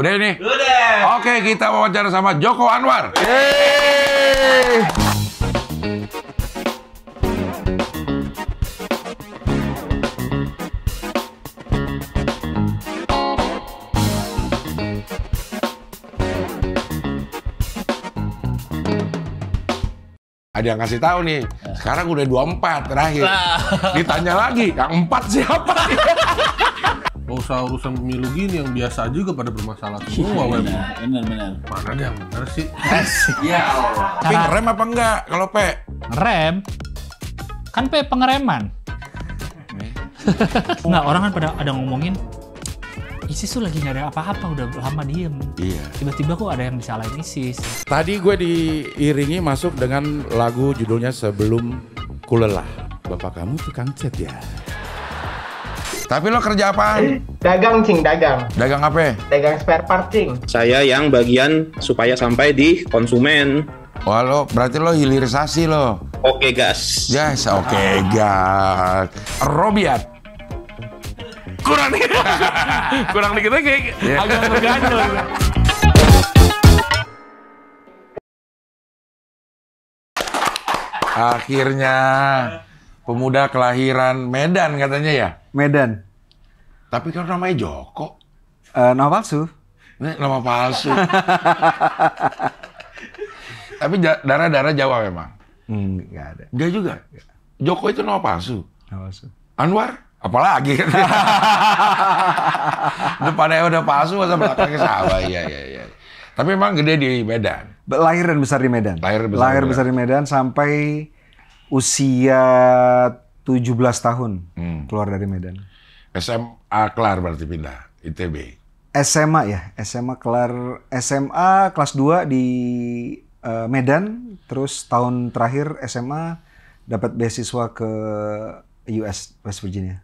Udah ini, Udah. Oke, kita wawancara sama Joko Anwar. Yeay. ada yang ngasih tahu nih. Sekarang udah 24 terakhir. Ditanya lagi, yang 4 siapa? Gak usah urusan pemilu gini yang biasa juga pada bermasalah semua web. Iya, benar benar. Mana ada yang benar sih? Iya Allah. Tapi rem apa enggak kalau P? Rem? Kan P pengereman. nah orang kan pada ada ngomongin ISIS tuh lagi nggak ada apa-apa, udah lama diem. Iya. Tiba-tiba kok ada yang disalahin ISIS. Tadi gue diiringi masuk dengan lagu judulnya Sebelum Kulelah. Bapak kamu tukang cat ya? Tapi lo kerja apa? Dagang, Cing, dagang. Dagang apa? Dagang spare part, Cing. Saya yang bagian supaya sampai di konsumen. Wah lo, berarti lo hilirisasi lo. Oke gas. Yes, oke gas. Robiat. Kurang dikit. Kurang dikit lagi. Iya. Agak mengganjal. Akhirnya pemuda kelahiran Medan katanya ya. Medan. Tapi kan namanya Joko. Uh, nama palsu. Ini eh, nama palsu. Tapi darah-darah Jawa memang. Enggak hmm, ada. Enggak juga. Joko itu nama palsu. Nama palsu. Anwar? Apalagi kan. Depannya udah palsu masa belakangnya sama. Iya, iya, iya. Tapi memang gede di Medan. Lahir dan besar di Medan. Lahir besar, Lahir besar di Medan sampai usia 17 tahun hmm. keluar dari Medan. SMA kelar berarti pindah ITB. SMA ya, SMA kelar SMA kelas 2 di uh, Medan, terus tahun terakhir SMA dapat beasiswa ke US West Virginia.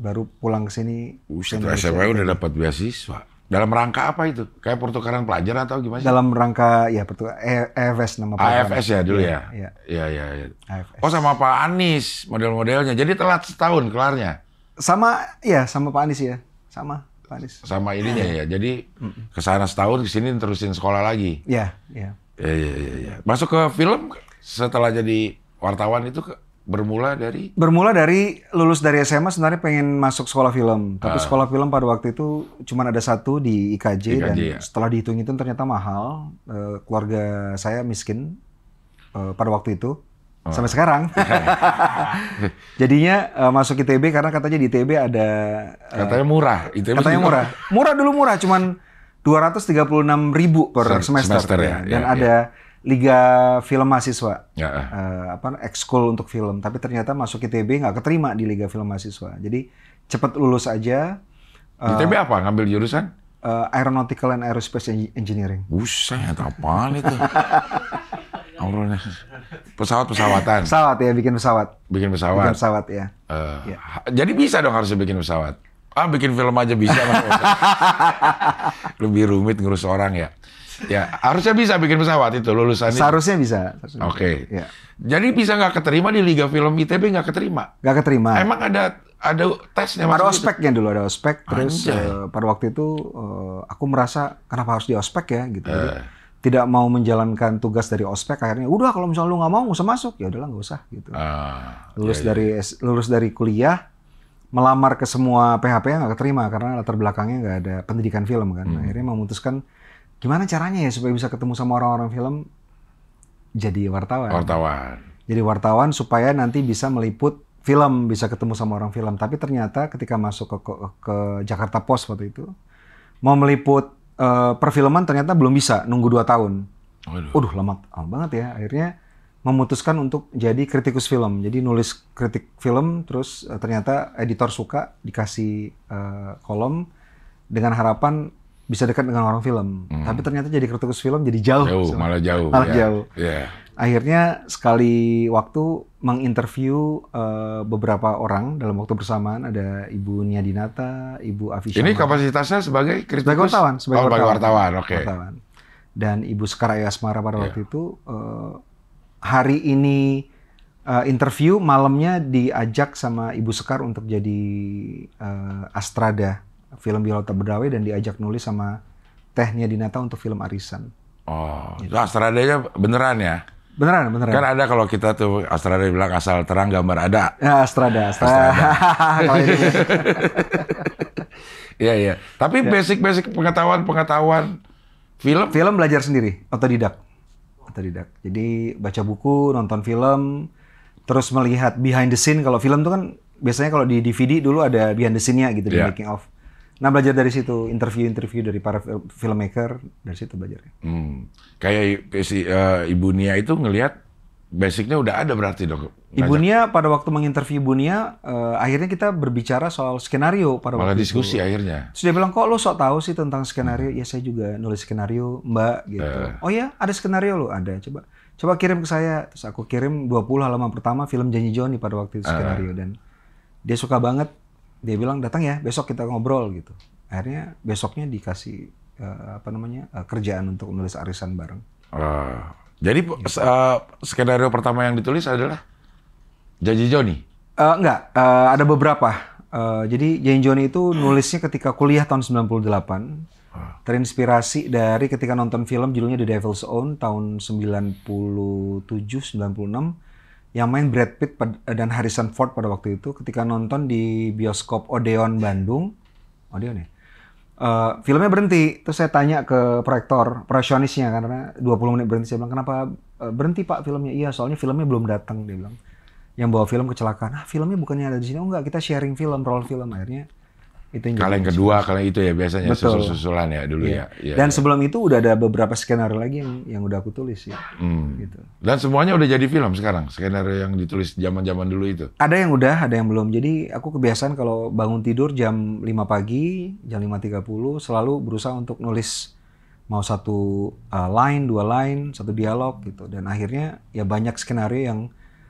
Baru pulang ke sini. Uset SMA udah dapat beasiswa. Dalam rangka apa itu? Kayak pertukaran pelajar atau gimana? Dalam rangka ya eh, pertukaran AFS nama programnya. AFS ya dulu iya, ya. Iya iya. iya. ya, ya. Oh sama Pak Anies model-modelnya. Jadi telat setahun kelarnya. Sama ya sama Pak Anies ya. Sama Pak Anies. Sama ininya ya. Iya. Jadi ke sana setahun ke sini terusin sekolah lagi. Iya iya. Iya iya iya. Ya. Masuk ke film setelah jadi wartawan itu ke Bermula dari? Bermula dari lulus dari SMA sebenarnya pengen masuk sekolah film. Tapi uh. sekolah film pada waktu itu cuma ada satu di IKJ, IKJ dan ya. setelah dihitung itu ternyata mahal. Uh, keluarga saya miskin uh, pada waktu itu. Oh. Sampai sekarang. Jadinya uh, masuk ITB karena katanya di ITB ada... Uh, katanya murah. ITB katanya juga. murah. Murah dulu murah, cuman 236 ribu per semester. semester ya. Dan ya, ada... Ya liga film mahasiswa ya. uh, apa ekskul untuk film tapi ternyata masuk ITB nggak keterima di liga film mahasiswa jadi cepet lulus aja uh, eh, ITB apa ngambil jurusan uh, aeronautical and aerospace engineering buset apa itu pesawat pesawatan pesawat ya bikin pesawat bikin pesawat bikin pesawat ya, uh, ya. jadi bisa dong harusnya bikin pesawat ah bikin film aja bisa lah. lebih rumit ngurus orang ya Ya, harusnya bisa bikin pesawat itu lulusan Seharusnya itu. bisa. Oke. Okay. Ya. Jadi bisa nggak keterima di Liga Film ITB nggak keterima? Nggak keterima. Emang ada ada tesnya Ada ospeknya dulu, ada ospek. Terus uh, pada waktu itu uh, aku merasa kenapa harus di ospek ya gitu. Uh. Jadi, eh. tidak mau menjalankan tugas dari ospek akhirnya udah kalau misalnya lu nggak mau nggak usah masuk ya udahlah nggak usah gitu uh, lulus iya, iya. dari iya. lulus dari kuliah melamar ke semua PHP nggak keterima karena latar belakangnya nggak ada pendidikan film kan hmm. akhirnya memutuskan gimana caranya ya supaya bisa ketemu sama orang-orang film jadi wartawan. Wartawan. Jadi wartawan supaya nanti bisa meliput film, bisa ketemu sama orang film. Tapi ternyata ketika masuk ke, ke, ke Jakarta Post waktu itu, mau meliput uh, perfilman ternyata belum bisa, nunggu dua tahun. Aduh, Uduh, lama, lama banget ya. Akhirnya memutuskan untuk jadi kritikus film. Jadi nulis kritik film, terus uh, ternyata editor suka, dikasih uh, kolom dengan harapan bisa dekat dengan orang film. Hmm. Tapi ternyata jadi kritikus film jadi jauh. Jauh, malah jauh. Malah ya. jauh. Yeah. Akhirnya sekali waktu menginterview uh, beberapa orang dalam waktu bersamaan ada Ibu Nia Dinata, Ibu Afi Ini kapasitasnya sebagai kritikus? Sebagai wartawan. Oh, sebagai oh, wartawan, wartawan oke. Okay. Dan Ibu Sekarayu Asmara pada yeah. waktu itu uh, hari ini uh, interview malamnya diajak sama Ibu Sekar untuk jadi uh, Astrada film Biolata Berdawai dan diajak nulis sama tehnya Dinata untuk film Arisan. Oh, gitu. Astradanya beneran ya? Beneran, beneran. Kan ada kalau kita tuh Astrada bilang asal terang gambar ada. Ya, Astrada, Astrada. Iya, Iya, iya. Tapi ya. basic-basic pengetahuan-pengetahuan film film belajar sendiri, otodidak. Otodidak. Jadi baca buku, nonton film, terus melihat behind the scene kalau film tuh kan biasanya kalau di DVD dulu ada behind the scene-nya gitu ya. di iya. making of. Nah belajar dari situ interview-interview dari para filmmaker dari situ belajar. Hmm. Kayak si uh, Ibu Nia itu ngelihat basicnya udah ada berarti dok. Ngajak. Ibu Nia pada waktu menginterview Ibu Nia uh, akhirnya kita berbicara soal skenario pada Malah waktu diskusi itu. akhirnya. Sudah bilang kok lo sok tahu sih tentang skenario? Hmm. Ya saya juga nulis skenario mbak gitu. Uh. Oh ya ada skenario lo ada coba coba kirim ke saya. Terus aku kirim 20 halaman pertama film Janji Joni pada waktu itu skenario uh. dan dia suka banget dia bilang datang ya besok kita ngobrol gitu akhirnya besoknya dikasih uh, apa namanya uh, kerjaan untuk nulis arisan bareng uh, jadi gitu. uh, skenario pertama yang ditulis adalah Janji Joni uh, enggak uh, ada beberapa uh, jadi Janji Joni itu nulisnya ketika kuliah tahun 98 delapan. Ah. terinspirasi dari ketika nonton film judulnya The Devil's Own tahun 97 96 yang main Brad Pitt dan Harrison Ford pada waktu itu ketika nonton di bioskop Odeon Bandung. Odeon ya. Uh, filmnya berhenti, terus saya tanya ke proyektor, proyeksionisnya karena 20 menit berhenti saya bilang kenapa eh, berhenti Pak filmnya? Iya, soalnya filmnya belum datang dia bilang. Yang bawa film kecelakaan. Ah, filmnya bukannya ada di sini. Oh enggak, kita sharing film, roll film akhirnya itu yang kaleng kedua, kaleng itu ya biasanya susul-susulan ya dulu yeah. ya. ya. Dan ya. sebelum itu udah ada beberapa skenario lagi yang yang udah aku tulis ya. Hmm. Gitu. Dan semuanya udah jadi film sekarang, skenario yang ditulis zaman-zaman dulu itu. Ada yang udah, ada yang belum. Jadi aku kebiasaan kalau bangun tidur jam 5 pagi, jam lima 5.30 selalu berusaha untuk nulis mau satu uh, line, dua line, satu dialog gitu. Dan akhirnya ya banyak skenario yang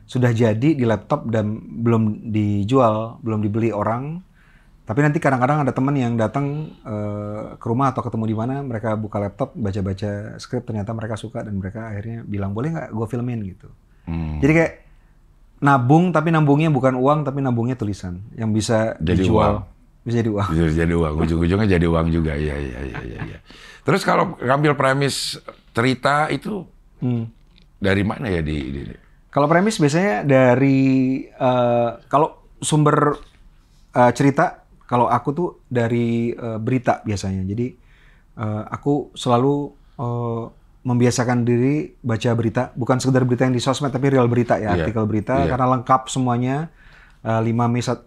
sudah jadi di laptop dan belum dijual, belum dibeli orang. Tapi nanti kadang-kadang ada teman yang datang uh, ke rumah atau ketemu di mana, mereka buka laptop, baca-baca skrip, ternyata mereka suka dan mereka akhirnya bilang boleh nggak gue filmin gitu. Hmm. Jadi kayak nabung tapi nabungnya bukan uang tapi nabungnya tulisan yang bisa jadi dijual. Uang. Bisa jadi uang. Bisa jadi uang. Ujung-ujungnya jadi uang juga. Iya iya iya iya. Ya. Terus kalau ngambil premis cerita itu hmm. dari mana ya di, di, di? Kalau premis biasanya dari uh, kalau sumber uh, cerita kalau aku tuh dari uh, berita biasanya. Jadi uh, aku selalu uh, membiasakan diri baca berita, bukan sekedar berita yang di sosmed tapi real berita ya, yeah. artikel berita yeah. karena lengkap semuanya. Uh, 5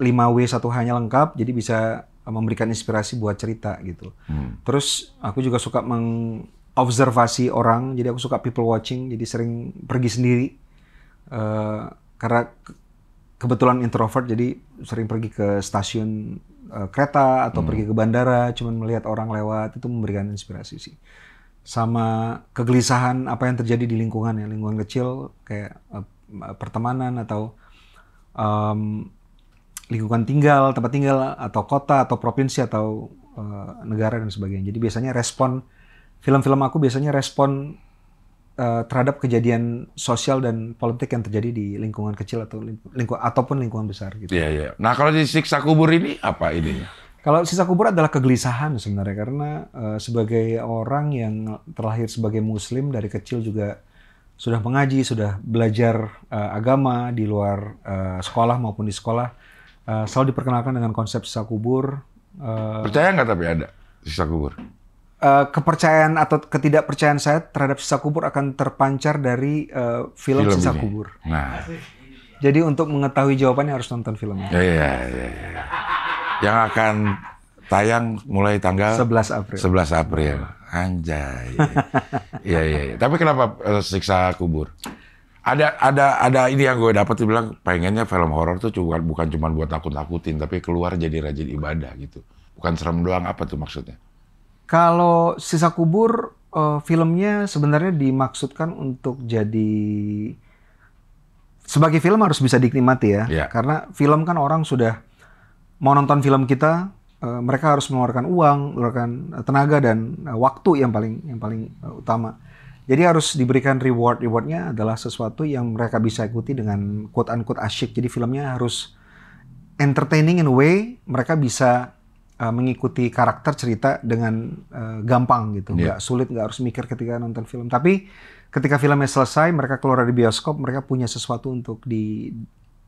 W 1 hanya lengkap, jadi bisa memberikan inspirasi buat cerita gitu. Hmm. Terus aku juga suka mengobservasi orang, jadi aku suka people watching, jadi sering pergi sendiri. Uh, karena kebetulan introvert jadi sering pergi ke stasiun uh, kereta atau hmm. pergi ke bandara cuman melihat orang lewat itu memberikan inspirasi sih sama kegelisahan apa yang terjadi di lingkungan ya lingkungan kecil kayak uh, pertemanan atau um, lingkungan tinggal tempat tinggal atau kota atau provinsi atau uh, negara dan sebagainya jadi biasanya respon film-film aku biasanya respon Eh, terhadap kejadian sosial dan politik yang terjadi di lingkungan kecil atau lingku ataupun lingkungan besar gitu. Iya, iya. Nah, kalau di siksa kubur ini apa idenya? Kalau siksa kubur adalah kegelisahan sebenarnya karena uh, sebagai orang yang terlahir sebagai muslim dari kecil juga sudah mengaji, sudah belajar uh, agama di luar uh, sekolah maupun di sekolah uh, selalu diperkenalkan dengan konsep siksa kubur. Uh, Percaya nggak tapi ada siksa kubur? uh, kepercayaan atau ketidakpercayaan saya terhadap sisa kubur akan terpancar dari uh, film, film sisa ini. kubur. Nah. Jadi untuk mengetahui jawabannya harus nonton filmnya. Iya, iya, iya. Yang akan tayang mulai tanggal 11 April. 11 April. Anjay. Iya, iya, iya. Tapi kenapa uh, siksa kubur? Ada ada ada ini yang gue dapat bilang pengennya film horor tuh cuma bukan cuma buat takut-takutin tapi keluar jadi rajin ibadah gitu. Bukan serem doang apa tuh maksudnya? Kalau sisa kubur uh, filmnya sebenarnya dimaksudkan untuk jadi sebagai film harus bisa dinikmati ya. Yeah. Karena film kan orang sudah mau nonton film kita uh, mereka harus mengeluarkan uang, mengeluarkan tenaga dan uh, waktu yang paling yang paling uh, utama. Jadi harus diberikan reward. Rewardnya adalah sesuatu yang mereka bisa ikuti dengan quote unquote asyik. Jadi filmnya harus entertaining in a way mereka bisa Eh, mengikuti karakter cerita dengan uh, gampang gitu, yeah. nggak sulit, nggak harus mikir ketika nonton film. Tapi ketika filmnya selesai, mereka keluar dari bioskop, mereka punya sesuatu untuk di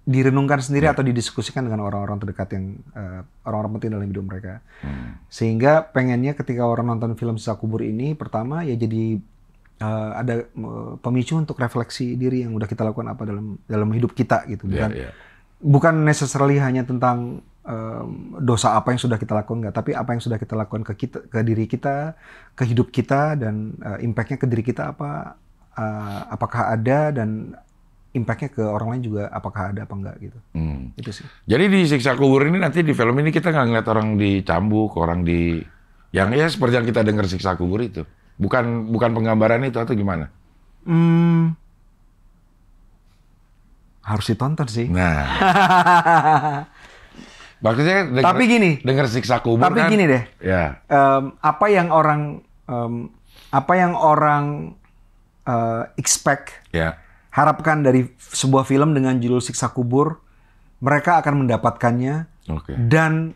direnungkan sendiri yeah. atau didiskusikan dengan orang-orang terdekat yang orang eh, orang-orang penting dalam hidup mereka. Hmm. Sehingga pengennya ketika orang nonton film sisa kubur ini, pertama ya jadi uh, ada uh, pemicu untuk refleksi diri yang udah kita lakukan apa dalam dalam hidup kita gitu, iya, bukan yeah. bukan necessarily hanya tentang um, dosa apa yang sudah kita lakukan nggak, tapi apa yang sudah kita lakukan ke kita, ke diri kita, ke hidup kita dan uh, impactnya ke diri kita apa, uh, apakah ada dan impactnya ke orang lain juga apakah ada apa enggak gitu. Hmm. Itu sih. Jadi di siksa kubur ini nanti di film ini kita nggak ngeliat orang dicambuk, orang di yang ya seperti yang kita dengar siksa kubur itu. Bukan bukan penggambaran itu atau gimana? Hmm. Harus ditonton sih. Nah. Maksudnya denger, tapi gini, dengar siksa kubur Tapi kan, gini deh. Ya. Um, apa yang orang um, apa yang orang uh, expect ya. harapkan dari sebuah film dengan judul siksa kubur, mereka akan mendapatkannya okay. dan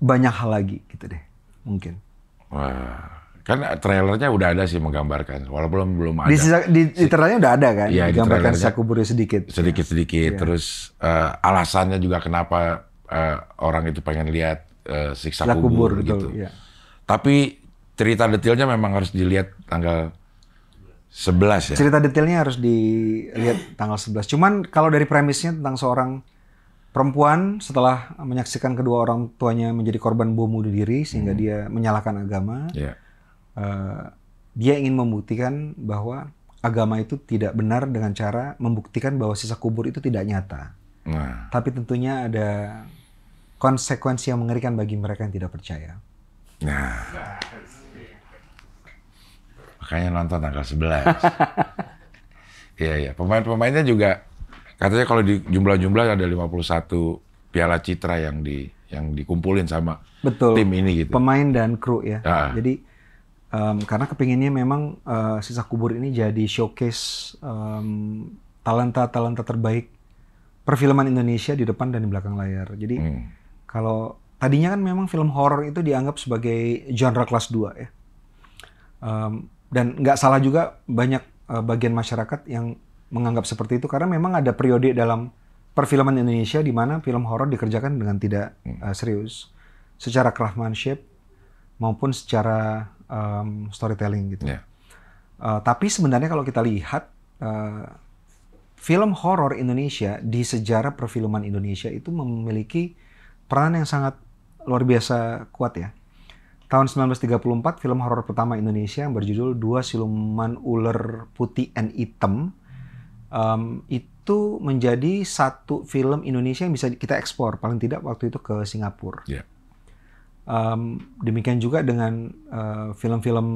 banyak hal lagi gitu deh, mungkin. Wah. Kan trailernya udah ada sih menggambarkan, walaupun belum ada. Di, sisa, di, di trailernya udah ada kan, ya, menggambarkan siksa kuburnya sedikit. Sedikit-sedikit, ya. terus uh, alasannya juga kenapa uh, orang itu pengen lihat uh, siksa, kubur, kubur gitu. Betul, ya. Tapi cerita detailnya memang harus dilihat tanggal 11 ya. Cerita detailnya harus dilihat tanggal 11. Cuman kalau dari premisnya tentang seorang perempuan setelah menyaksikan kedua orang tuanya menjadi korban bom bunuh diri sehingga hmm. dia menyalahkan agama. Yeah. Iya. Uh, dia ingin membuktikan bahwa agama itu tidak benar dengan cara membuktikan bahwa sisa kubur itu tidak nyata. Nah. Tapi tentunya ada konsekuensi yang mengerikan bagi mereka yang tidak percaya. Nah. Makanya nonton tanggal 11. Iya, iya. Pemain-pemainnya juga katanya kalau di jumlah-jumlah ada 51 piala citra yang di yang dikumpulin sama Betul. tim ini gitu. Pemain dan kru ya. Nah. Jadi um, karena kepinginnya memang uh, sisa kubur ini jadi showcase um, talenta-talenta terbaik perfilman Indonesia di depan dan di belakang layar. Jadi hmm kalau tadinya kan memang film horor itu dianggap sebagai genre kelas 2 ya. Um, dan nggak salah juga banyak uh, bagian masyarakat yang menganggap seperti itu karena memang ada periode dalam perfilman Indonesia di mana film horor dikerjakan dengan tidak uh, serius secara craftsmanship maupun secara um, storytelling gitu. Yeah. Ya. Uh, tapi sebenarnya kalau kita lihat uh, film horor Indonesia di sejarah perfilman Indonesia itu memiliki peran yang sangat luar biasa kuat ya. Tahun 1934 film horor pertama Indonesia yang berjudul Dua Siluman Ular Putih and Hitam um, itu menjadi satu film Indonesia yang bisa kita ekspor paling tidak waktu itu ke Singapura. Yeah. Ya. Um, demikian juga dengan eh, film-film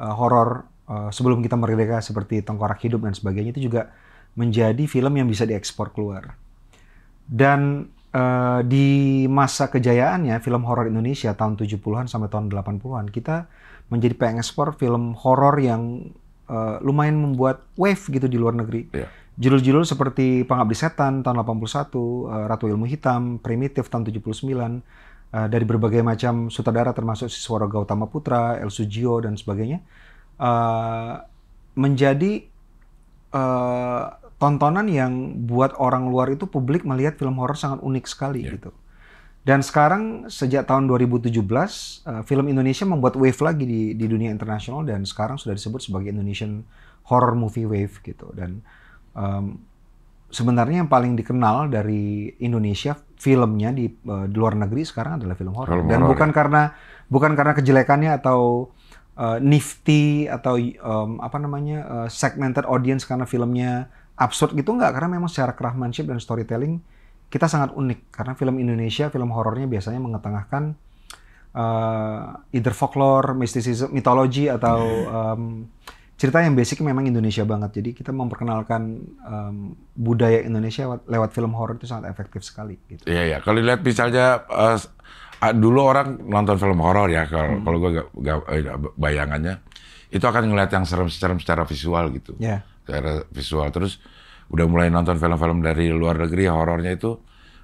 uh, uh, horor uh, sebelum kita merdeka seperti Tengkorak Hidup dan sebagainya itu juga menjadi film yang bisa diekspor keluar. Dan Eh, di masa kejayaannya film horor Indonesia tahun 70-an sampai tahun 80-an kita menjadi pengekspor film horor yang uh, lumayan membuat wave gitu di luar negeri. Yeah. Judul-judul seperti Pengabdi Setan tahun 81, uh, eh, Ratu Ilmu Hitam, Primitif tahun 79, uh, dari berbagai macam sutradara termasuk Siswara Gautama Putra, El Sujio dan sebagainya menjadi tontonan yang buat orang luar itu publik melihat film horor sangat unik sekali yeah. gitu. Dan sekarang sejak tahun 2017 uh, eh, film Indonesia membuat wave lagi di di dunia internasional dan sekarang sudah disebut sebagai Indonesian horror movie wave gitu dan um, sebenarnya yang paling dikenal dari Indonesia filmnya di, uh, di luar negeri sekarang adalah film horor dan horror, bukan ya. karena bukan karena kejelekannya atau uh, nifty atau um, apa namanya uh, segmented audience karena filmnya absurd gitu nggak karena memang secara craftsmanship dan storytelling kita sangat unik karena film Indonesia film horornya biasanya mengetengahkan uh, either folklore, mysticism, mitologi atau um, cerita yang basic memang Indonesia banget. Jadi kita memperkenalkan um, budaya Indonesia lewat, film horor itu sangat efektif sekali. Gitu. Iya ya. Kalau lihat misalnya uh, dulu orang nonton film horor ya kalau hmm. kalau gue gak, gak, eh, bayangannya itu akan ngeliat yang serem-serem secara visual gitu. Yeah ke visual terus udah mulai nonton film-film dari luar negeri horornya itu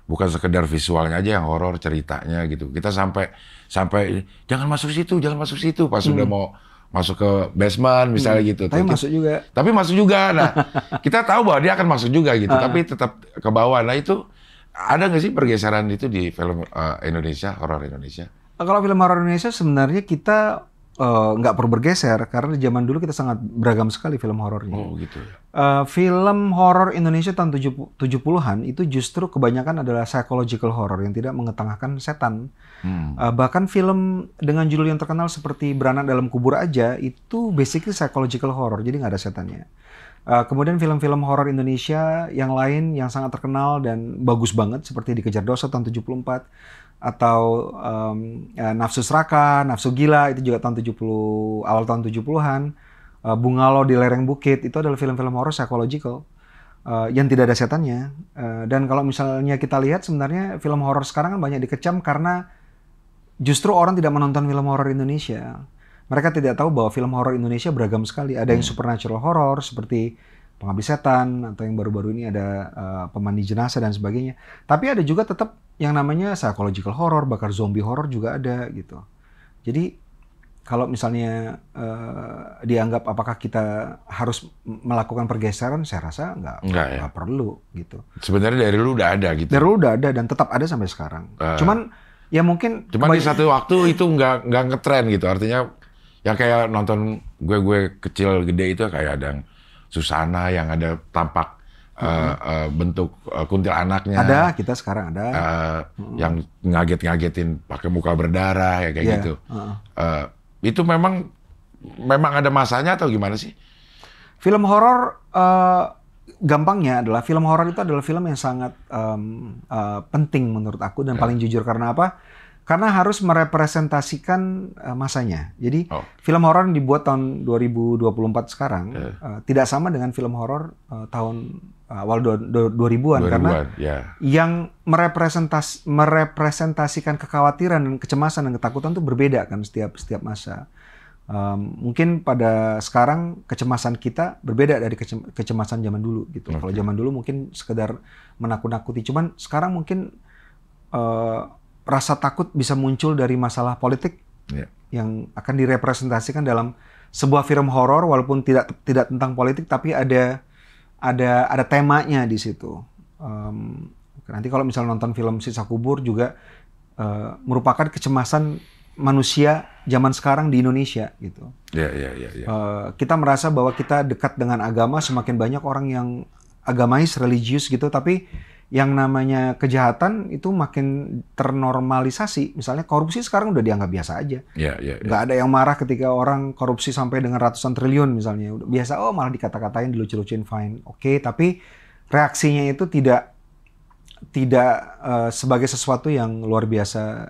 bukan sekedar visualnya aja yang horor ceritanya gitu kita sampai sampai jangan masuk situ jangan masuk situ pas hmm. sudah mau masuk ke basement misalnya hmm. gitu tapi masuk juga tapi masuk juga nah kita tahu bahwa dia akan masuk juga gitu ah. tapi tetap ke bawah nah itu ada nggak sih pergeseran itu di film uh, Indonesia horor Indonesia kalau film horor Indonesia sebenarnya kita Eh, nggak uh, perlu bergeser karena di zaman dulu kita sangat beragam sekali film horornya. Oh gitu. Uh, film horor Indonesia tahun 70-an itu justru kebanyakan adalah psychological horror yang tidak mengetengahkan setan. Hmm. Uh, bahkan film dengan judul yang terkenal seperti Beranak dalam Kubur aja itu basically psychological horror, jadi nggak ada setannya. Uh, kemudian film-film horor Indonesia yang lain yang sangat terkenal dan bagus banget seperti Dikejar Dosa tahun 74 atau um, ya, nafsu seraka, nafsu gila itu juga tahun 70 awal tahun 70-an. Uh, eh, Bungalow di lereng bukit itu adalah film-film horor psychological uh, yang tidak ada setannya. Uh, dan kalau misalnya kita lihat sebenarnya film horor sekarang kan banyak dikecam karena justru orang tidak menonton film horor Indonesia. Mereka tidak tahu bahwa film horor Indonesia beragam sekali. Ada yang hmm. supernatural horor seperti penghabis setan atau yang baru-baru ini ada uh, pemandi jenazah dan sebagainya. Tapi ada juga tetap yang namanya psychological horror, bakar zombie horror juga ada gitu. Jadi kalau misalnya uh, dianggap apakah kita harus melakukan pergeseran, saya rasa nggak nggak, ya. perlu gitu. Sebenarnya dari dulu udah ada gitu. Dari dulu udah ada dan tetap ada sampai sekarang. Uh, cuman ya mungkin. Cuman di satu waktu itu nggak nggak ngetren gitu. Artinya yang kayak nonton gue gue kecil gede itu kayak ada yang Susana yang ada tampak uh, uh, bentuk uh, kuntil anaknya. Ada, kita sekarang ada. Uh, hmm. Yang ngaget-ngagetin pakai muka berdarah ya kayak yeah. gitu. Uh. Uh, itu memang memang ada masanya atau gimana sih? Film horor uh, gampangnya adalah film horor itu adalah film yang sangat um, uh, penting menurut aku dan yeah. paling jujur karena apa? karena harus merepresentasikan uh, masanya. Jadi oh. film horor dibuat tahun 2024 sekarang yeah. Eh, uh, tidak sama dengan film horor uh, tahun awal 2000-an 2000 karena yeah. yang merepresentas merepresentasikan kekhawatiran dan kecemasan dan ketakutan itu berbeda kan setiap setiap masa. Um, mungkin pada sekarang kecemasan kita berbeda dari kecemasan zaman dulu gitu. Okay. Kalau zaman dulu mungkin sekedar menakut-nakuti, cuman sekarang mungkin uh, rasa takut bisa muncul dari masalah politik yeah. yang akan direpresentasikan dalam sebuah film horor walaupun tidak tidak tentang politik tapi ada ada ada temanya di situ. Um, nanti kalau misalnya nonton film Sisa Kubur juga uh, merupakan kecemasan manusia zaman sekarang di Indonesia gitu. yeah, iya, iya, iya, uh, kita merasa bahwa kita dekat dengan agama semakin banyak orang yang agamais religius gitu tapi yang namanya kejahatan itu makin ternormalisasi. Misalnya korupsi sekarang udah dianggap biasa aja. Yeah, yeah, yeah. Gak ada yang marah ketika orang korupsi sampai dengan ratusan triliun misalnya. Udah biasa, oh malah dikata-katain, dilucu-lucuin, fine. Oke, okay, tapi reaksinya itu tidak tidak uh, sebagai sesuatu yang luar biasa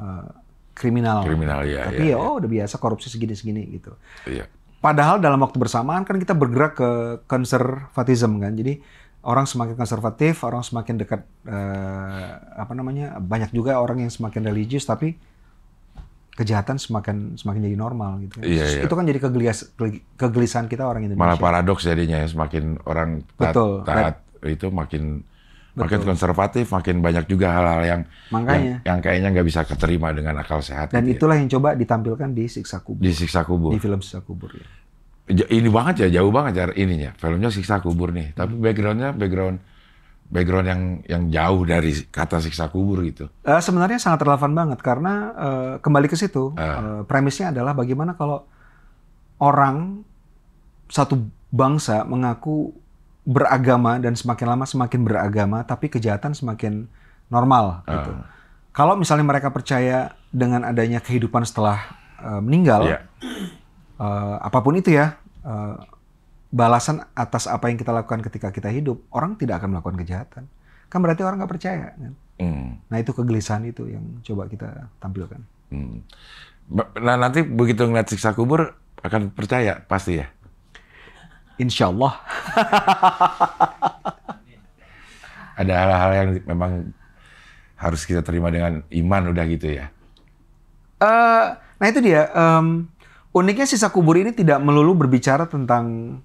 uh, kriminal. Kriminal ya. Tapi ya, ya, ya oh udah biasa korupsi segini-segini gitu. Yeah. Padahal dalam waktu bersamaan kan kita bergerak ke konservatisme kan. Jadi orang semakin konservatif, orang semakin dekat eh, apa namanya banyak juga orang yang semakin religius tapi kejahatan semakin semakin jadi normal gitu. Iya, Iya, iya. Itu kan jadi kegelis, kegelisahan kita orang Indonesia. Malah paradoks jadinya ya semakin orang taat, taat right. itu makin Betul. makin konservatif, makin banyak juga hal-hal yang yang, yang kayaknya nggak bisa keterima dengan akal sehat. Dan gitu ya. itulah ya. yang coba ditampilkan di siksa kubur. Di siksa kubur. Di film siksa kubur ya ini banget ya jauh banget cara ininya filmnya siksa kubur nih tapi hmm. backgroundnya background background yang yang jauh dari kata siksa kubur gitu uh, sebenarnya sangat relevan banget karena uh, kembali ke situ uh. Uh, premisnya adalah bagaimana kalau orang satu bangsa mengaku beragama dan semakin lama semakin beragama tapi kejahatan semakin normal uh. gitu kalau misalnya mereka percaya dengan adanya kehidupan setelah uh, meninggal yeah uh, apapun itu ya, uh, balasan atas apa yang kita lakukan ketika kita hidup, orang tidak akan melakukan kejahatan. Kan berarti orang nggak percaya. Kan? Hmm. Nah itu kegelisahan itu yang coba kita tampilkan. Hmm. Nah, nah nanti begitu ngeliat siksa kubur akan percaya pasti ya. Insya Allah. Ada hal-hal yang memang harus kita terima dengan iman udah gitu ya. Uh, nah itu dia. Um, uniknya sisa kubur ini tidak melulu berbicara tentang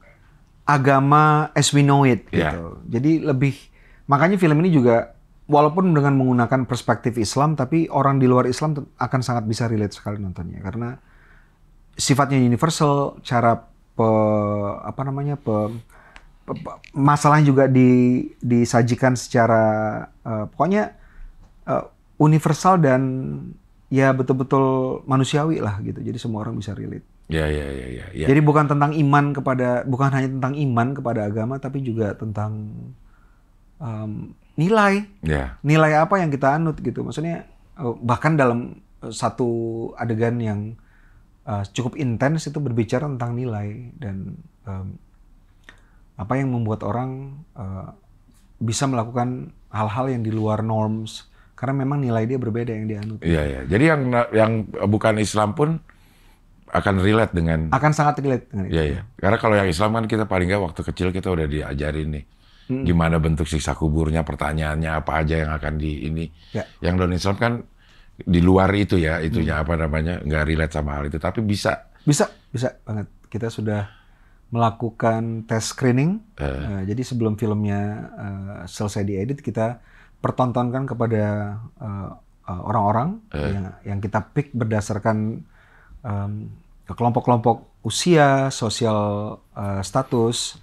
agama as we know it yeah. gitu. Jadi lebih makanya film ini juga walaupun dengan menggunakan perspektif Islam tapi orang di luar Islam akan sangat bisa relate sekali nontonnya karena sifatnya universal, cara pe, apa namanya? pe, pe, pe masalahnya juga di disajikan secara uh, pokoknya uh, universal dan ya betul-betul manusiawi lah gitu. Jadi semua orang bisa relate. Ya, ya, ya, ya, ya. Jadi bukan tentang iman kepada, bukan hanya tentang iman kepada agama, tapi juga tentang um, nilai. Ya. Nilai apa yang kita anut gitu. Maksudnya oh, bahkan dalam eh, satu adegan yang uh, cukup intens itu berbicara tentang nilai dan um, apa yang membuat orang uh, bisa melakukan hal-hal yang di luar norms karena memang nilai dia berbeda yang dianut. Iya, iya. Jadi yang yang bukan Islam pun akan relate dengan akan sangat relate dengan itu. Iya, iya. Karena kalau yang Islam kan kita paling nggak waktu kecil kita udah diajarin nih hmm. gimana bentuk siksa kuburnya, pertanyaannya apa aja yang akan di ini. Ya. Yang non Islam kan di luar itu ya, itunya hmm. apa namanya nggak relate sama hal itu, tapi bisa. Bisa, bisa banget. Kita sudah melakukan tes screening. Uh. Uh, jadi sebelum filmnya uh, selesai diedit kita pertontonkan kepada eh, eh, orang-orang uh, uh, eh. yang, yang kita pick berdasarkan um, kelompok-kelompok usia, sosial uh, status,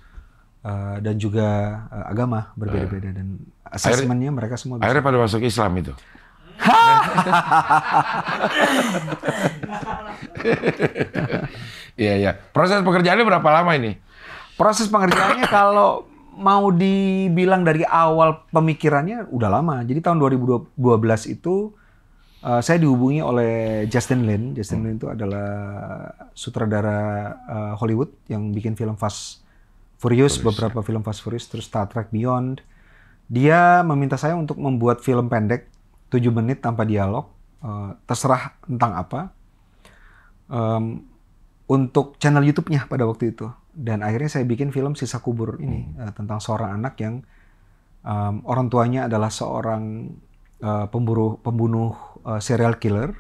uh, dan juga uh, agama berbeda-beda dan asesmennya mereka semua. Bisa. Akhirnya pada masuk Islam itu. Iya iya. Proses pekerjaannya berapa lama ini? Proses pengerjaannya kalau mau dibilang dari awal pemikirannya udah lama. Jadi tahun 2012 itu uh, saya dihubungi oleh Justin Lin. Justin hmm. Lin itu adalah sutradara uh, Hollywood yang bikin film Fast Furious, Furious beberapa ya. film Fast Furious, terus Star Trek Beyond. Dia meminta saya untuk membuat film pendek 7 menit tanpa dialog, uh, terserah tentang apa. Um, untuk channel YouTube-nya pada waktu itu dan akhirnya saya bikin film sisa kubur ini uh, tentang seorang anak yang um, orang tuanya adalah seorang uh, eh, pemburu pembunuh uh, serial killer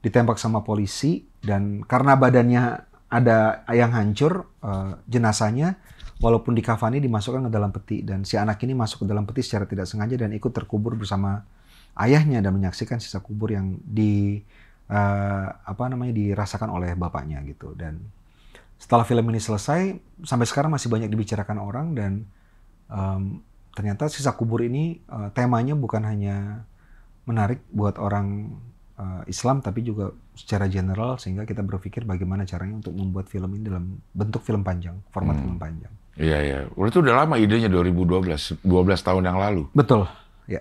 ditembak sama polisi dan karena badannya ada yang hancur uh, jenazahnya walaupun dikafani dimasukkan ke dalam peti dan si anak ini masuk ke dalam peti secara tidak sengaja dan ikut terkubur bersama ayahnya dan menyaksikan sisa kubur yang di uh, apa namanya dirasakan oleh bapaknya gitu dan setelah film ini selesai sampai sekarang masih banyak dibicarakan orang dan um, ternyata sisa kubur ini uh, temanya bukan hanya menarik buat orang uh, Islam tapi juga secara general sehingga kita berpikir bagaimana caranya untuk membuat film ini dalam bentuk film panjang format hmm. film panjang. Iya iya, itu udah lama idenya 2012 12 tahun yang lalu. Betul. Ya.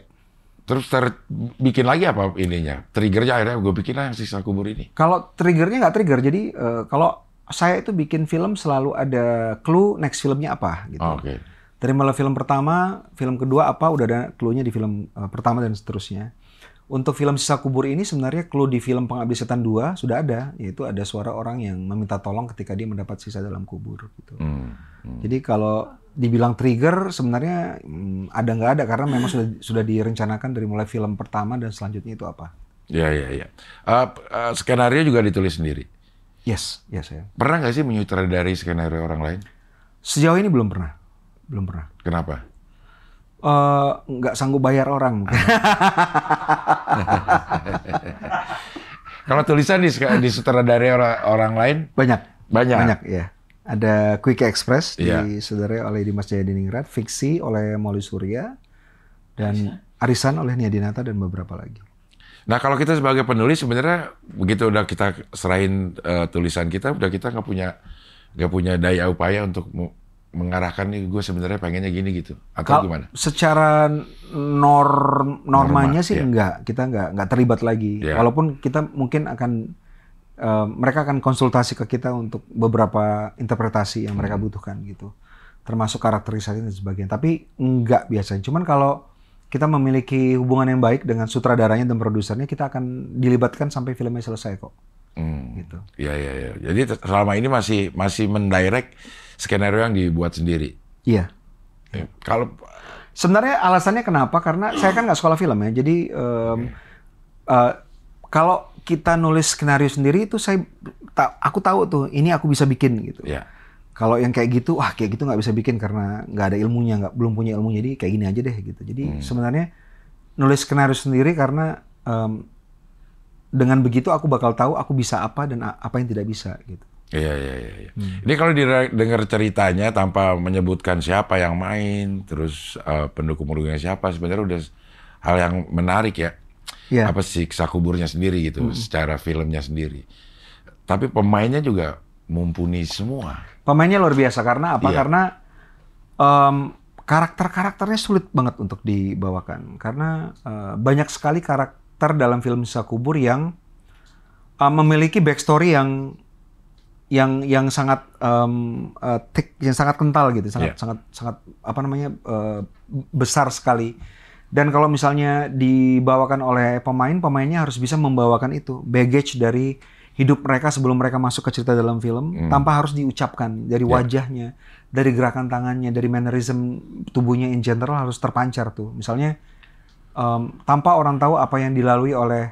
Terus ter bikin lagi apa ininya? Triggernya akhirnya gue bikin lah yang sisa kubur ini. Kalau triggernya nggak trigger, jadi uh, kalau saya itu bikin film selalu ada clue next filmnya apa gitu. Oh, okay. Dari mulai film pertama, film kedua apa udah ada clue-nya di film uh, pertama dan seterusnya. Untuk film Sisa Kubur ini sebenarnya clue di film Pengabdi Setan 2 sudah ada, yaitu ada suara orang yang meminta tolong ketika dia mendapat sisa dalam kubur gitu. Hmm, hmm. Jadi kalau dibilang trigger sebenarnya hmm, ada nggak ada karena memang sudah sudah direncanakan dari mulai film pertama dan selanjutnya itu apa. Ya ya ya. Uh, uh, skenario juga ditulis sendiri. Yes, yes ya. Pernah nggak sih menyutradari skenario orang lain? Sejauh ini belum pernah, belum pernah. Kenapa? Eh, nggak uh, sanggup bayar orang. Kalau tulisan di, di sutradari orang, orang lain banyak, banyak, banyak ya. Ada Quick Express yeah. disutradarai iya. oleh Dimas Jaya Diningrat, fiksi oleh Molly Surya dan Arisan, Arisan oleh Nia Dinata dan beberapa lagi. Nah kalau kita sebagai penulis sebenarnya begitu udah kita serahin uh, tulisan kita, udah kita nggak punya nggak punya daya upaya untuk mengarahkan nih gue sebenarnya pengennya gini gitu atau Kalo gimana? Secara norm normanya Norma, sih iya. enggak, kita nggak nggak terlibat lagi. yeah. Walaupun kita mungkin akan uh, mereka akan konsultasi ke kita untuk beberapa interpretasi yang mereka hmm. butuhkan gitu, termasuk karakterisasi dan sebagainya. Tapi enggak biasanya. Cuman kalau kita memiliki hubungan yang baik dengan sutradaranya dan produsernya, kita akan dilibatkan sampai filmnya selesai kok. Hmm. Gitu. Iya iya iya. Jadi selama ini masih masih mendirect skenario yang dibuat sendiri. Iya. Ya. Kalau sebenarnya alasannya kenapa? Karena saya kan nggak sekolah film ya. Jadi um, okay. uh, eh, kalau kita nulis skenario sendiri itu saya tak aku tahu tuh ini aku bisa bikin gitu. Yeah kalau yang kayak gitu wah kayak gitu nggak bisa bikin karena nggak ada ilmunya nggak belum punya ilmunya, jadi kayak gini aja deh gitu jadi hmm. sebenarnya nulis skenario sendiri karena um, dengan begitu aku bakal tahu aku bisa apa dan apa yang tidak bisa gitu Iya iya iya. iya. Hmm. Ini kalau dengar ceritanya tanpa menyebutkan siapa yang main, terus uh, pendukung pendukungnya siapa, sebenarnya udah hal yang menarik ya. Yeah. Apa sih kuburnya sendiri gitu, hmm. secara filmnya sendiri. Tapi pemainnya juga mumpuni semua. Pemainnya luar biasa karena apa? Yeah. Karena um, karakter-karakternya sulit banget untuk dibawakan karena uh, banyak sekali karakter dalam film Sisa Kubur yang uh, memiliki backstory yang yang yang sangat um, uh, thick, yang sangat kental gitu, sangat yeah. sangat sangat apa namanya uh, besar sekali. Dan kalau misalnya dibawakan oleh pemain, pemainnya harus bisa membawakan itu baggage dari hidup mereka sebelum mereka masuk ke cerita dalam film hmm. tanpa harus diucapkan dari ya. wajahnya, yeah. dari gerakan tangannya, dari mannerism tubuhnya in general harus terpancar tuh. Misalnya um, tanpa orang tahu apa yang dilalui oleh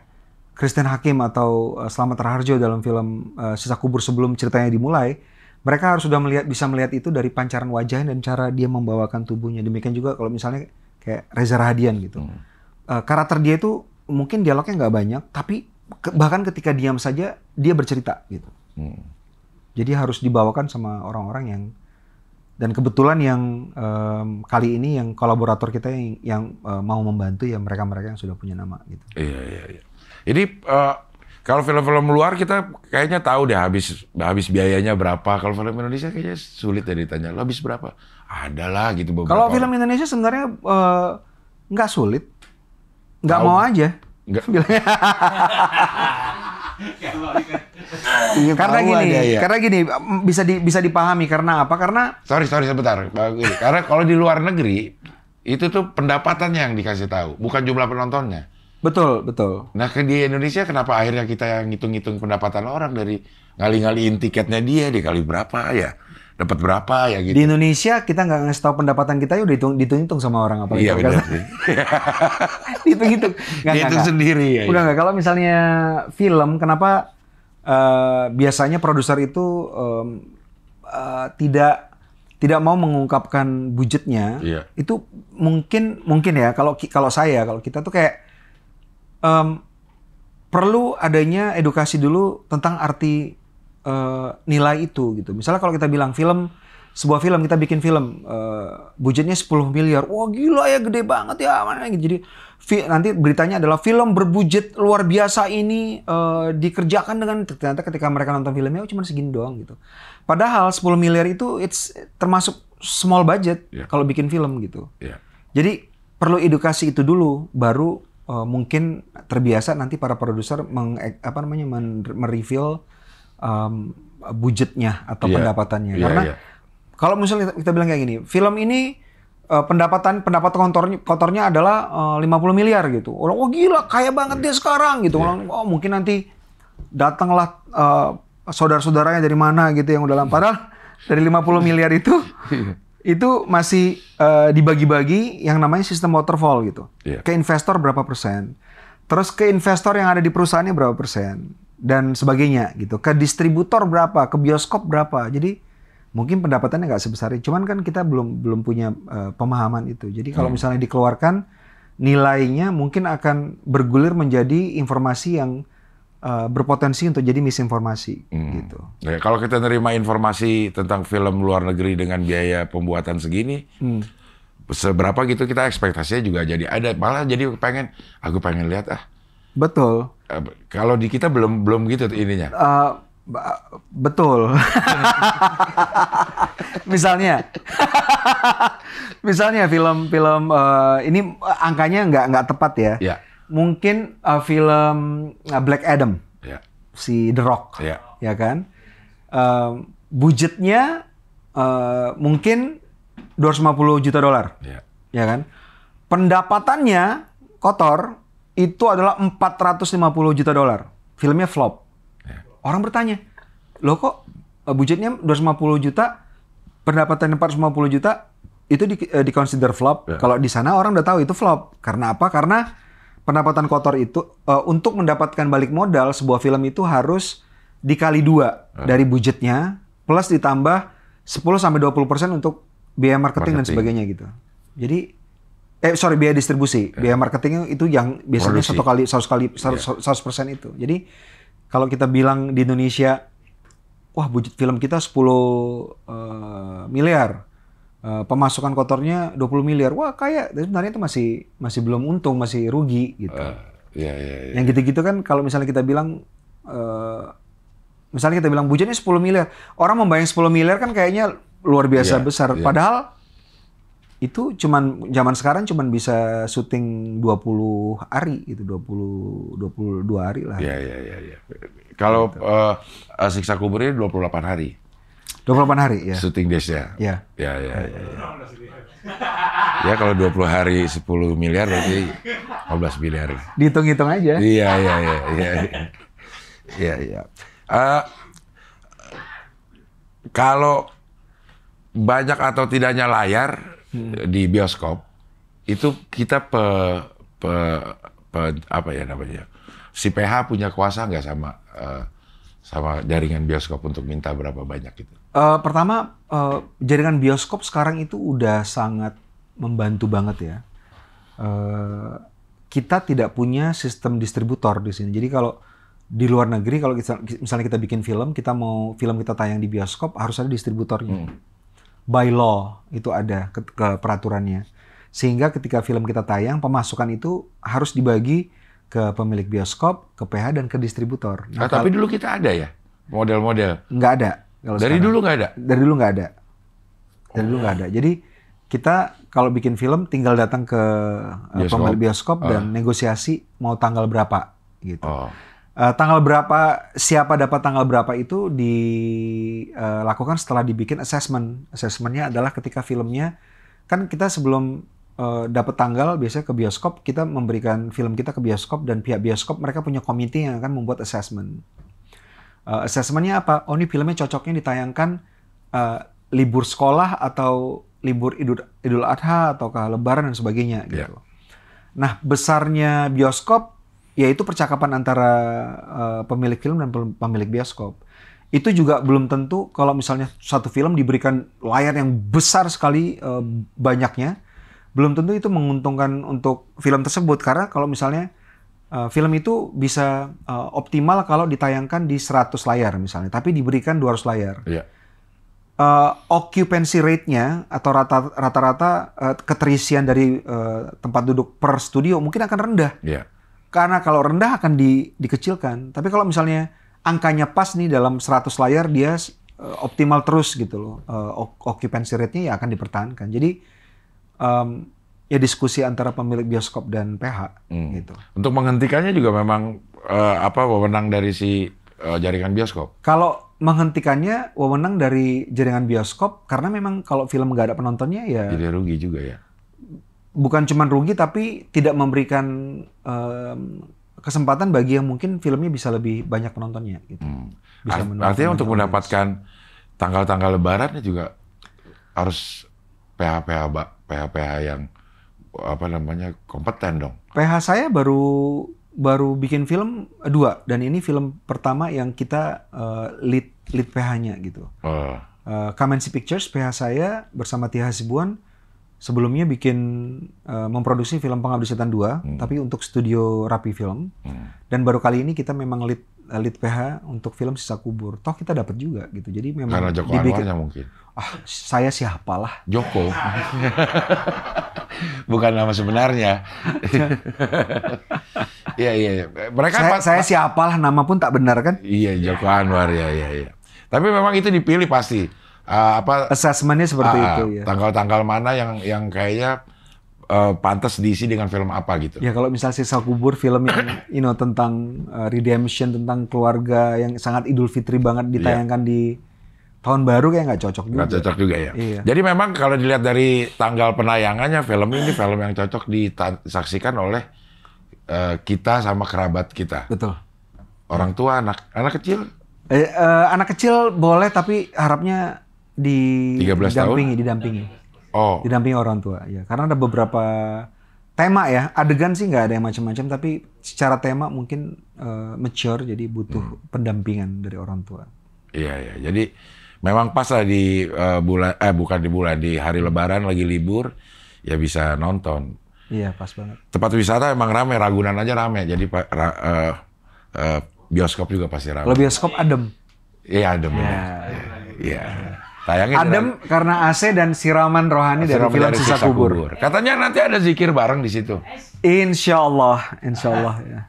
Kristen Hakim atau Selamat eh, Slamet Raharjo dalam film uh, Sisa Kubur sebelum ceritanya dimulai, mereka harus sudah melihat bisa melihat itu dari pancaran wajahnya dan cara dia membawakan tubuhnya. Demikian juga kalau misalnya kayak Reza Rahadian gitu. Hmm. Uh, karakter dia itu mungkin dialognya nggak banyak, tapi ke, bahkan ketika diam saja dia bercerita gitu. Hmm. Jadi harus dibawakan sama orang-orang yang dan kebetulan yang um, kali ini yang kolaborator kita yang, yang uh, mau membantu ya mereka-mereka yang sudah punya nama gitu. Iya iya iya. Jadi uh, kalau film-film luar kita kayaknya tahu deh habis habis biayanya berapa. Kalau film Indonesia kayaknya sulit ya ditanya. Habis berapa? Ada lah gitu beberapa. Kalau film Indonesia sebenarnya uh, nggak sulit. Nggak mau aja. Enggak bilang. Iya, karena gini, ada, ya. karena gini bisa di, bisa dipahami karena apa? Karena sorry sorry sebentar, karena kalau di luar negeri itu tuh pendapatannya yang dikasih tahu, bukan jumlah penontonnya. Betul betul. Nah ke di Indonesia kenapa akhirnya kita yang ngitung-ngitung pendapatan orang dari ngali-ngaliin tiketnya dia dikali berapa ya? dapat berapa ya gitu. Di Indonesia kita nggak ngasih tahu pendapatan kita ya udah hitung dihitung hitung sama orang apa Iya gitu, benar. Kan? gitu hitung. Nggak, sendiri ya. Udah ya. nggak kalau misalnya film kenapa uh, biasanya produser itu um, uh, tidak tidak mau mengungkapkan budgetnya iya. itu mungkin mungkin ya kalau kalau saya kalau kita tuh kayak um, perlu adanya edukasi dulu tentang arti Eh, nilai itu gitu. Misalnya kalau kita bilang film sebuah film kita bikin film uh, budgetnya 10 miliar. Wah, gila ya gede banget ya mana ya, gitu. Jadi nanti beritanya adalah film berbudget luar biasa ini uh, dikerjakan dengan ternyata ketika mereka nonton filmnya oh, cuma segini doang gitu. Padahal 10 miliar itu it's termasuk small budget yeah. kalau bikin film gitu. Yeah. Jadi perlu edukasi itu dulu baru uh, mungkin terbiasa nanti para produser meng apa namanya mereveal um, budgetnya atau yeah. pendapatannya. Yeah, Karena yeah. kalau misalnya kita bilang kayak gini, film ini uh, pendapatan pendapat kotornya kotornya adalah eh, uh, 50 miliar gitu. Orang oh, gila kaya banget yeah. dia sekarang gitu. Iya. Orang yeah. oh mungkin nanti datanglah uh, saudara-saudaranya dari mana gitu yang udah lampar dari 50 miliar itu iya. itu masih uh, dibagi-bagi yang namanya sistem waterfall gitu. Yeah. Ke investor berapa persen? Terus ke investor yang ada di perusahaannya berapa persen? dan sebagainya gitu. Ke distributor berapa, ke bioskop berapa. Jadi mungkin pendapatannya nggak sebesar itu. Cuman kan kita belum belum punya uh, pemahaman itu. Jadi kalau hmm. misalnya dikeluarkan nilainya mungkin akan bergulir menjadi informasi yang uh, berpotensi untuk jadi misinformasi hmm. gitu. Nah, kalau kita nerima informasi tentang film luar negeri dengan biaya pembuatan segini, hmm. seberapa gitu kita ekspektasinya juga jadi ada malah jadi pengen aku pengen lihat ah Betul. kalau di kita belum belum gitu ininya. Uh, betul. misalnya, misalnya film-film uh, eh, ini angkanya nggak nggak tepat ya. Yeah. Mungkin uh, film Black Adam, yeah. si The Rock, ya, ya kan. Uh, budgetnya uh, mungkin 250 juta dolar, yeah. ya kan. Pendapatannya kotor itu adalah 450 juta dolar. Filmnya flop. Ya. Orang bertanya, "Loh kok eh, budgetnya 250 juta, pendapatan 450 juta itu di, eh, di consider flop?" Yeah. Kalau di sana orang udah tahu itu flop. Karena apa? Karena pendapatan kotor itu uh, untuk mendapatkan balik modal sebuah film itu harus dikali dua uh. dari budgetnya plus ditambah 10 sampai 20% untuk biaya marketing, marketing dan sebagainya gitu. Jadi eh sorry biaya distribusi yeah. biaya marketing itu yang biasanya satu kali 100 kali 100, iya. yeah. persen itu jadi kalau kita bilang di Indonesia wah budget film kita 10 uh, eh, miliar uh, pemasukan kotornya 20 miliar wah kayak sebenarnya itu masih masih belum untung masih rugi gitu uh, yeah, yeah, yeah. Iya. yang gitu-gitu kan kalau misalnya kita bilang uh, misalnya kita bilang budgetnya 10 miliar orang membayang 10 miliar kan kayaknya luar biasa yeah, besar yeah. padahal itu cuman zaman sekarang cuman bisa syuting 20 hari gitu 20 22 hari lah. Iya iya iya ya. Kalau uh, siksa kuburnya 28 hari. 28 hari ya. Syuting desnya. Iya. Iya iya, iya. iya iya iya. Ya, ya, Ya kalau 20 hari 10 miliar berarti 15 miliar. Dihitung-hitung aja. Iya iya iya iya. Iya iya. Uh, kalau banyak atau tidaknya layar hmm. di bioskop itu kita pe, pe, pe apa ya namanya ya? si PH punya kuasa nggak sama uh, sama jaringan bioskop untuk minta berapa banyak itu? Uh, eh, pertama uh, jaringan bioskop sekarang itu udah sangat membantu banget ya. Uh, kita tidak punya sistem distributor di sini. Jadi kalau di luar negeri kalau kita, misalnya kita bikin film, kita mau film kita tayang di bioskop harus ada distributornya. Hmm by law itu ada ke, ke peraturannya. Sehingga ketika film kita tayang, pemasukan itu harus dibagi ke pemilik bioskop, ke PH dan ke distributor. Nah, ah, tapi dulu kita ada ya model-model. Nggak ada. Kalau Dari sekarang. dulu nggak ada. Dari dulu nggak ada. Dari oh. dulu nggak ada. Oh. Jadi kita kalau bikin film tinggal datang ke eh, bioskop. pemilik bioskop uh. dan ah. negosiasi mau tanggal berapa gitu. Oh. Uh, tanggal berapa siapa dapat tanggal berapa itu dilakukan eh, uh, setelah dibikin assessment. Assessmentnya adalah ketika filmnya kan kita sebelum uh, eh, dapat tanggal biasanya ke bioskop kita memberikan film kita ke bioskop dan pihak bioskop mereka punya komite yang akan membuat assessment. Uh, assessmentnya apa? Oh ini filmnya cocoknya ditayangkan uh, libur sekolah atau libur idul, idul adha ataukah lebaran dan sebagainya yeah. gitu. Iya. Nah besarnya bioskop Ya itu percakapan antara uh, pemilik film dan pemilik bioskop. Itu juga belum tentu kalau misalnya satu film diberikan layar yang besar sekali uh, banyaknya, belum tentu itu menguntungkan untuk film tersebut karena kalau misalnya uh, film itu bisa uh, optimal kalau ditayangkan di 100 layar misalnya, tapi diberikan 200 layar. Yeah. Iya. Uh, occupancy rate-nya atau rata-rata uh, keterisian dari uh, tempat duduk per studio mungkin akan rendah. Yeah. Karena kalau rendah akan di, dikecilkan. Tapi kalau misalnya angkanya pas nih dalam 100 layar dia eh, optimal terus gitu loh. Uh, occupancy rate-nya ya akan dipertahankan. Jadi um, ya diskusi antara pemilik bioskop dan PH hmm. gitu. Untuk menghentikannya juga memang uh, apa wewenang dari si uh, jaringan bioskop. Kalau menghentikannya wewenang dari jaringan bioskop karena memang kalau film nggak ada penontonnya ya jadi rugi juga ya bukan cuma rugi tapi tidak memberikan um, kesempatan bagi yang mungkin filmnya bisa lebih banyak penontonnya gitu. Hmm. Bisa Art artinya untuk mendapatkan tanggal-tanggal lebarannya juga harus PH-PH PH-PH yang apa namanya kompeten dong. PH saya baru baru bikin film dua dan ini film pertama yang kita uh, lead lead PH-nya gitu. Uh. Oh. Uh, eh, Kamensi Pictures PH saya bersama Tia Hasibuan sebelumnya bikin uh, memproduksi film Pengabdi Setan 2 hmm. tapi untuk studio Rapi Film. Hmm. Dan baru kali ini kita memang lead eh, lead PH untuk film Sisa Kubur. Toh kita dapat juga gitu. Jadi memang Karena Joko dibikin, Anwarnya mungkin. Ah, saya siapalah? Joko. Bukan nama sebenarnya. Iya, iya, iya. Mereka saya, pas, saya siapalah nama pun tak benar kan? Iya, Joko Anwar ya, iya, iya. Tapi memang itu dipilih pasti uh, apa assessmentnya seperti uh, itu ah. ya. Tanggal-tanggal mana yang yang kayaknya uh, pantas diisi dengan film apa gitu. Ya kalau misalnya sisa kubur film yang you know tentang uh, redemption tentang keluarga yang sangat Idul Fitri banget iya. ditayangkan yeah. di tahun baru kayak nggak cocok juga. Nggak cocok juga ya. Iya. Jadi memang kalau dilihat dari tanggal penayangannya film ini film yang cocok disaksikan oleh uh, kita sama kerabat kita. Betul. Orang tua, anak, anak kecil. Eh, uh, anak kecil boleh tapi harapnya di 13 didampingi, tahun? didampingi. Oh. Didampingi orang tua, ya. Karena ada beberapa tema ya. Adegan sih nggak ada yang macam-macam, tapi secara tema mungkin uh, mature, jadi butuh hmm. pendampingan dari orang tua. Iya, iya. Jadi memang pas lah di uh, bulan, eh bukan di bulan, di hari Lebaran lagi libur, ya bisa nonton. Iya, pas banget. Tempat wisata emang rame, Ragunan aja rame. Jadi ra, uh, uh, bioskop juga pasti rame. Kalau bioskop adem. Iya adem ya. Iya. Ya. Tayangin Adem dengan, karena AC dan siraman rohani siraman dari film dari Sisa, Sisa kubur. kubur. Katanya nanti ada zikir bareng di situ. Insya Allah, Insya Allah ya.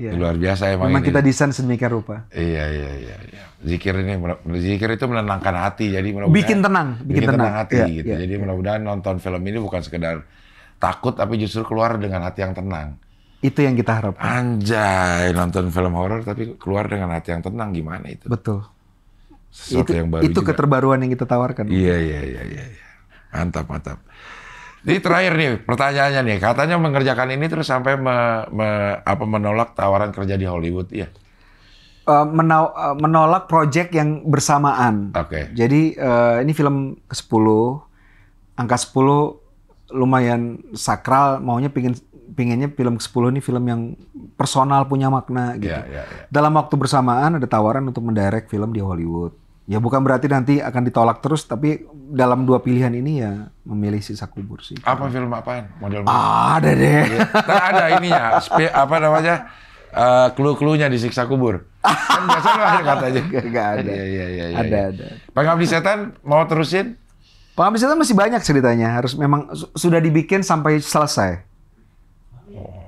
ya. Luar biasa emang. Memang ini. kita desain sedemikian rupa. Iya iya iya. iya. Zikir ini zikir itu menenangkan hati jadi mudah bikin tenang, bikin, bikin tenang. tenang hati ya, gitu. Ya, jadi ya. mudah-mudahan nonton film ini bukan sekedar takut tapi justru keluar dengan hati yang tenang. Itu yang kita harapkan. Anjay, nonton film horor tapi keluar dengan hati yang tenang gimana itu? Betul sesuatu itu, yang baru. Itu juga. keterbaruan yang kita tawarkan. Iya, iya iya iya iya. Mantap mantap. Ini terakhir nih pertanyaannya nih, katanya mengerjakan ini terus sampai me, me, apa menolak tawaran kerja di Hollywood, iya? Eh, menau, eh, menolak proyek yang bersamaan. Oke. Okay. Jadi eh, ini film ke-10, angka 10 lumayan sakral, maunya pingin pinginnya film ke-10 ini film yang personal punya makna gitu. Yeah, yeah, yeah. Dalam waktu bersamaan ada tawaran untuk mendirect film di Hollywood ya bukan berarti nanti akan ditolak terus tapi dalam dua pilihan ini ya memilih sisa kubur sih apa film apain? model ah, ada deh nah, ada ininya spe, apa namanya uh, eh, clue nya di siksa kubur kan biasa lo ada aja. gak ada ya, ya, ya, ya, ada ya. ada pengabdi setan mau terusin pengabdi setan masih banyak ceritanya harus memang sudah dibikin sampai selesai oh,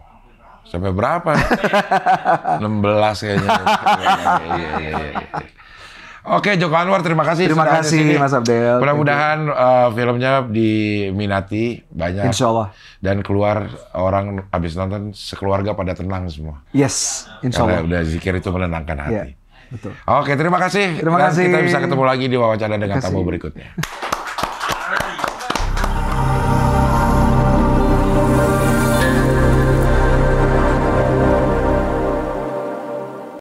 sampai berapa 16 kayaknya iya iya iya, iya, iya. Oke, Joko Anwar terima kasih. Terima kasih Mas Abdel. Mudah-mudahan uh, filmnya diminati banyak. Insya Allah. Dan keluar orang habis nonton sekeluarga pada tenang semua. Yes, Insya Allah. Karena udah zikir itu menenangkan hati. Yeah, betul. Oke, terima kasih. Terima kasih. Kita bisa ketemu lagi di wawancara dengan tamu berikutnya.